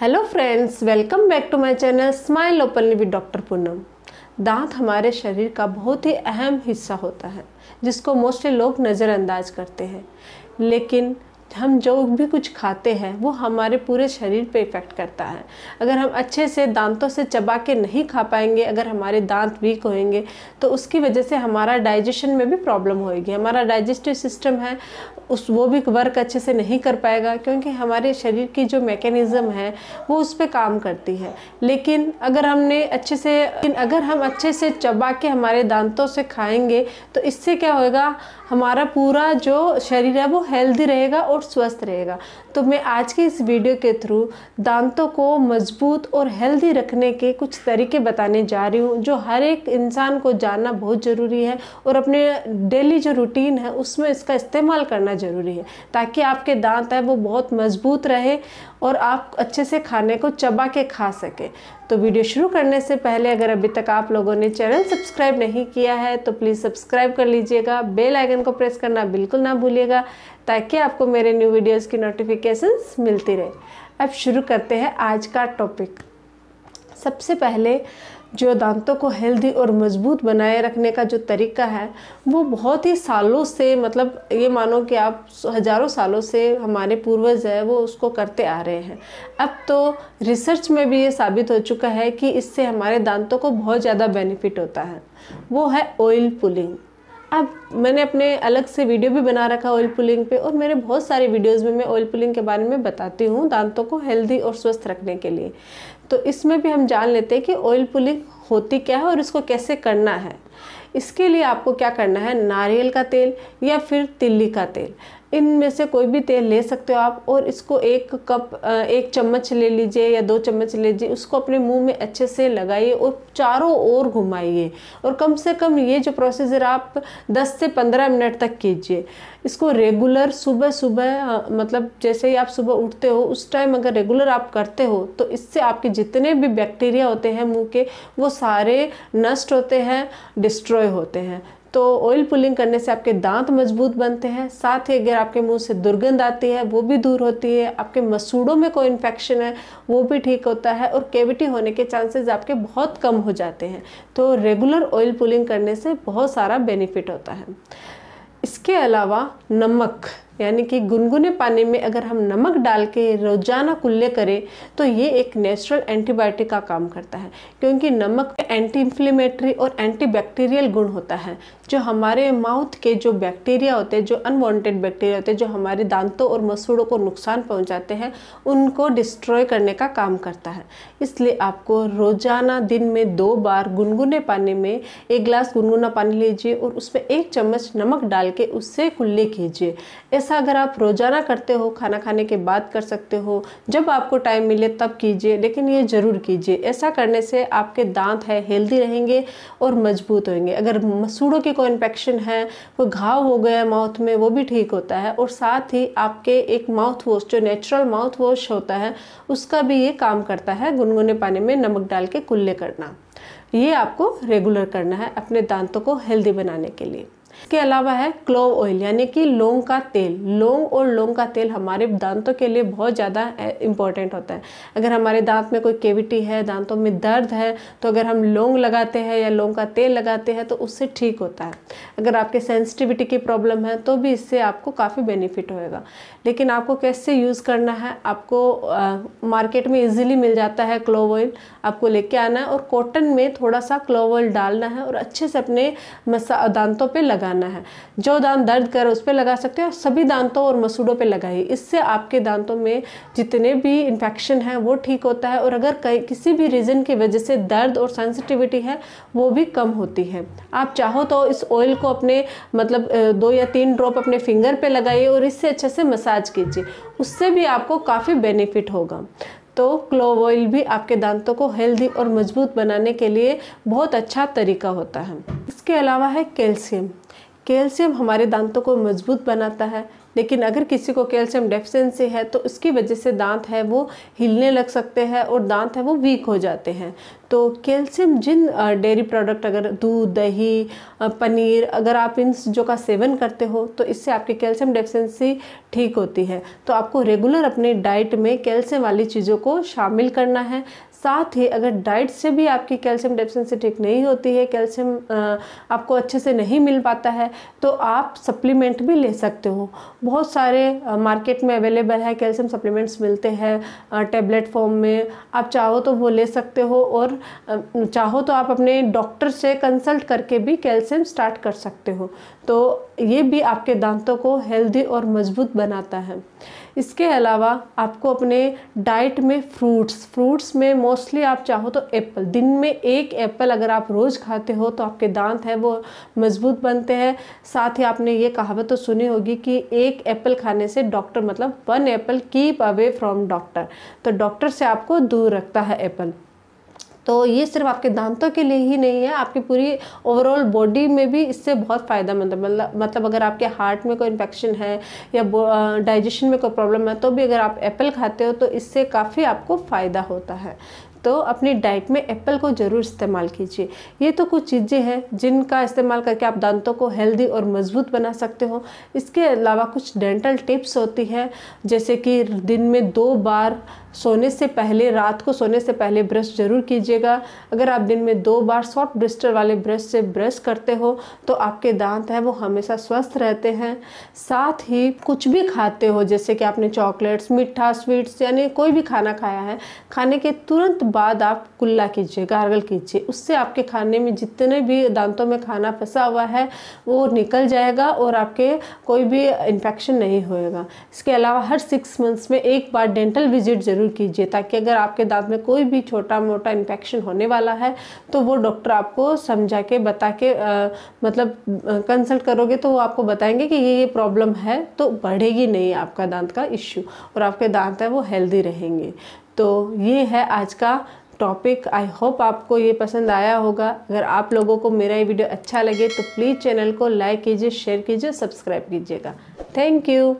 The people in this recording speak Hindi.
hello friends welcome back to my channel smile open with doctor Poonam दांत हमारे शरीर का बहुत ही अहम हिस्सा होता है जिसको मोस्टली लोग नज़रअंदाज करते हैं लेकिन हम जो भी कुछ खाते हैं वो हमारे पूरे शरीर पे इफ़ेक्ट करता है अगर हम अच्छे से दांतों से चबा के नहीं खा पाएंगे अगर हमारे दांत वीक होएंगे तो उसकी वजह से हमारा डाइजेशन में भी प्रॉब्लम होएगी हमारा डाइजेस्टिव सिस्टम है उस वो भी वर्क अच्छे से नहीं कर पाएगा क्योंकि हमारे शरीर की जो मैकेनिज़्म है वो उस पर काम करती है लेकिन अगर हमने अच्छे से अगर हम अच्छे से चबा के हमारे दांतों से खाएंगे तो इससे क्या होएगा हमारा पूरा जो शरीर है वो हेल्दी रहेगा और स्वस्थ रहेगा तो मैं आज के इस वीडियो के थ्रू दांतों को मजबूत और हेल्दी रखने के कुछ तरीके बताने जा रही हूँ जो हर एक इंसान को जानना बहुत ज़रूरी है और अपने डेली जो रूटीन है उसमें इसका इस्तेमाल करना ज़रूरी है ताकि आपके दांत है वो बहुत मजबूत रहे और आप अच्छे से खाने को चबा के खा सकें तो वीडियो शुरू करने से पहले अगर अभी तक आप लोगों ने चैनल सब्सक्राइब नहीं किया है तो प्लीज़ सब्सक्राइब कर लीजिएगा बेल आइकन को प्रेस करना बिल्कुल ना भूलिएगा ताकि आपको मेरे न्यू वीडियोज़ की नोटिफिकेशंस मिलती रहे अब शुरू करते हैं आज का टॉपिक सबसे पहले जो दांतों को हेल्दी और मजबूत बनाए रखने का जो तरीका है वो बहुत ही सालों से मतलब ये मानो कि आप हज़ारों सालों से हमारे पूर्वज है वो उसको करते आ रहे हैं अब तो रिसर्च में भी ये साबित हो चुका है कि इससे हमारे दांतों को बहुत ज़्यादा बेनिफिट होता है वो है ऑयल पुलिंग अब मैंने अपने अलग से वीडियो भी बना रखा ऑयल पुलिंग पे और मेरे बहुत सारे वीडियोस में मैं ऑयल पुलिंग के बारे में बताती हूँ दांतों को हेल्दी और स्वस्थ रखने के लिए तो इसमें भी हम जान लेते हैं कि ऑयल पुलिंग होती क्या है और इसको कैसे करना है इसके लिए आपको क्या करना है नारियल का तेल या फिर तिल्ली का तेल इनमें से कोई भी तेल ले सकते हो आप और इसको एक कप एक चम्मच ले लीजिए या दो चम्मच ले लीजिए उसको अपने मुंह में अच्छे से लगाइए और चारों ओर घुमाइए और कम से कम ये जो प्रोसीजर आप 10 से 15 मिनट तक कीजिए इसको रेगुलर सुबह सुबह मतलब जैसे ही आप सुबह उठते हो उस टाइम अगर रेगुलर आप करते हो तो इससे आपके जितने भी बैक्टीरिया होते हैं मुँह के वो सारे नष्ट होते हैं डिस्ट्रॉय होते हैं तो ऑयल पुलिंग करने से आपके दांत मजबूत बनते हैं साथ ही अगर आपके मुंह से दुर्गंध आती है वो भी दूर होती है आपके मसूड़ों में कोई इन्फेक्शन है वो भी ठीक होता है और केविटी होने के चांसेस आपके बहुत कम हो जाते हैं तो रेगुलर ऑयल पुलिंग करने से बहुत सारा बेनिफिट होता है इसके अलावा नमक यानी कि गुनगुने पानी में अगर हम नमक डाल के रोजाना कुल्ले करें तो ये एक नेचुरल एंटीबायोटिक का काम करता है क्योंकि नमक एंटी इन्फ्लेमेटरी और बैक्टीरियल गुण होता है जो हमारे माउथ के जो बैक्टीरिया होते हैं जो अनवांटेड बैक्टीरिया होते हैं जो हमारे दांतों और मसूड़ों को नुकसान पहुंचाते हैं उनको डिस्ट्रॉय करने का काम करता है इसलिए आपको रोजाना दिन में दो बार गुनगुने पानी में एक गिलास गुनगुना पानी लीजिए और उसमें एक चम्मच नमक डाल के उससे कुल्ले कीजिए ऐसा ऐसा अगर आप रोज़ाना करते हो खाना खाने के बाद कर सकते हो जब आपको टाइम मिले तब कीजिए लेकिन ये ज़रूर कीजिए ऐसा करने से आपके दांत है हेल्दी रहेंगे और मजबूत होंगे अगर मसूड़ों की कोई इन्फेक्शन है कोई घाव हो गया है माउथ में वो भी ठीक होता है और साथ ही आपके एक माउथ वॉश जो नेचुरल माउथ वॉश होता है उसका भी ये काम करता है गुनगुने पानी में नमक डाल के कुल्ले करना ये आपको रेगुलर करना है अपने दांतों को हेल्दी बनाने के लिए इसके अलावा है क्लोव ऑयल यानी कि लौंग का तेल लौंग और लौंग का तेल हमारे दांतों के लिए बहुत ज़्यादा इंपॉर्टेंट होता है अगर हमारे दांत में कोई केविटी है दांतों में दर्द है तो अगर हम लौंग लगाते हैं या लौंग का तेल लगाते हैं तो उससे ठीक होता है अगर आपके सेंसिटिविटी की प्रॉब्लम है तो भी इससे आपको काफ़ी बेनिफिट होएगा लेकिन आपको कैसे यूज़ करना है आपको आ, मार्केट में ईजिली मिल जाता है क्लोव ऑयल आपको लेके आना है और कॉटन में थोड़ा सा क्लोव ऑयल डालना है और अच्छे से अपने दांतों पर लगा लगाना है जो दान दर्द कर उस पर लगा सकते हैं सभी दांतों और मसूड़ों पर लगाइए इससे आपके दांतों में जितने भी इन्फेक्शन हैं वो ठीक होता है और अगर किसी भी रीज़न की वजह से दर्द और सेंसिटिविटी है वो भी कम होती है आप चाहो तो इस ऑयल को अपने मतलब दो या तीन ड्रॉप अपने फिंगर पे लगाइए और इससे अच्छे से मसाज कीजिए उससे भी आपको काफ़ी बेनिफिट होगा तो क्लोव ऑयल भी आपके दांतों को हेल्दी और मजबूत बनाने के लिए बहुत अच्छा तरीका होता है इसके अलावा है कैल्शियम कैल्शियम हमारे दांतों को मजबूत बनाता है लेकिन अगर किसी को कैल्शियम डेफिशिएंसी है तो उसकी वजह से दांत है वो हिलने लग सकते हैं और दांत है वो वीक हो जाते हैं तो कैल्शियम जिन डेयरी प्रोडक्ट अगर दूध दही पनीर अगर आप इन चीज़ों का सेवन करते हो तो इससे आपकी कैल्शियम डेफिशिएंसी ठीक होती है तो आपको रेगुलर अपने डाइट में कैल्शियम वाली चीज़ों को शामिल करना है साथ ही अगर डाइट से भी आपकी कैल्शियम डेफिशिएंसी ठीक नहीं होती है कैल्शियम आपको अच्छे से नहीं मिल पाता है तो आप सप्लीमेंट भी ले सकते हो बहुत सारे मार्केट में अवेलेबल है कैल्शियम सप्लीमेंट्स मिलते हैं टेबलेट फॉर्म में आप चाहो तो वो ले सकते हो और चाहो तो आप अपने डॉक्टर से कंसल्ट करके भी कैल्शियम स्टार्ट कर सकते हो तो ये भी आपके दांतों को हेल्दी और मजबूत बनाता है इसके अलावा आपको अपने डाइट में फ्रूट्स फ्रूट्स में मोस्टली आप चाहो तो एप्पल दिन में एक एप्पल अगर आप रोज़ खाते हो तो आपके दांत हैं वो मजबूत बनते हैं साथ ही आपने ये कहावत तो सुनी होगी कि एक एप्पल खाने से डॉक्टर मतलब one apple keep away from doctor तो डॉक्टर से आपको दूर रखता है एप्पल तो ये सिर्फ आपके दांतों के लिए ही नहीं है आपकी पूरी ओवरऑल बॉडी में भी इससे बहुत फ़ायदा मतलब मतलब मतलब अगर आपके हार्ट में कोई इन्फेक्शन है या डाइजेशन में कोई प्रॉब्लम है तो भी अगर आप एप्पल खाते हो तो इससे काफ़ी आपको फ़ायदा होता है तो अपनी डाइट में एप्पल को ज़रूर इस्तेमाल कीजिए ये तो कुछ चीज़ें हैं जिनका इस्तेमाल करके आप दांतों को हेल्दी और मजबूत बना सकते हो इसके अलावा कुछ डेंटल टिप्स होती हैं जैसे कि दिन में दो बार सोने से पहले रात को सोने से पहले ब्रश ज़रूर कीजिएगा अगर आप दिन में दो बार सॉफ्ट ब्रिस्टर वाले ब्रश से ब्रश करते हो तो आपके दांत हैं वो हमेशा स्वस्थ रहते हैं साथ ही कुछ भी खाते हो जैसे कि आपने चॉकलेट्स मीठा स्वीट्स यानी कोई भी खाना खाया है खाने के तुरंत बाद आप कुल्ला कीजिए गार्गल कीजिए उससे आपके खाने में जितने भी दांतों में खाना फंसा हुआ है वो निकल जाएगा और आपके कोई भी इन्फेक्शन नहीं होएगा इसके अलावा हर सिक्स मंथ्स में एक बार डेंटल विजिट ज़रूर कीजिए ताकि अगर आपके दांत में कोई भी छोटा मोटा इन्फेक्शन होने वाला है तो वो डॉक्टर आपको समझा के बता के आ, मतलब कंसल्ट करोगे तो वो आपको बताएंगे कि ये ये प्रॉब्लम है तो बढ़ेगी नहीं आपका दांत का इश्यू और आपके दांत है वो हेल्दी रहेंगे तो ये है आज का टॉपिक आई होप आपको ये पसंद आया होगा अगर आप लोगों को मेरा ये वीडियो अच्छा लगे तो प्लीज़ चैनल को लाइक कीजिए शेयर कीजिए सब्सक्राइब कीजिएगा थैंक यू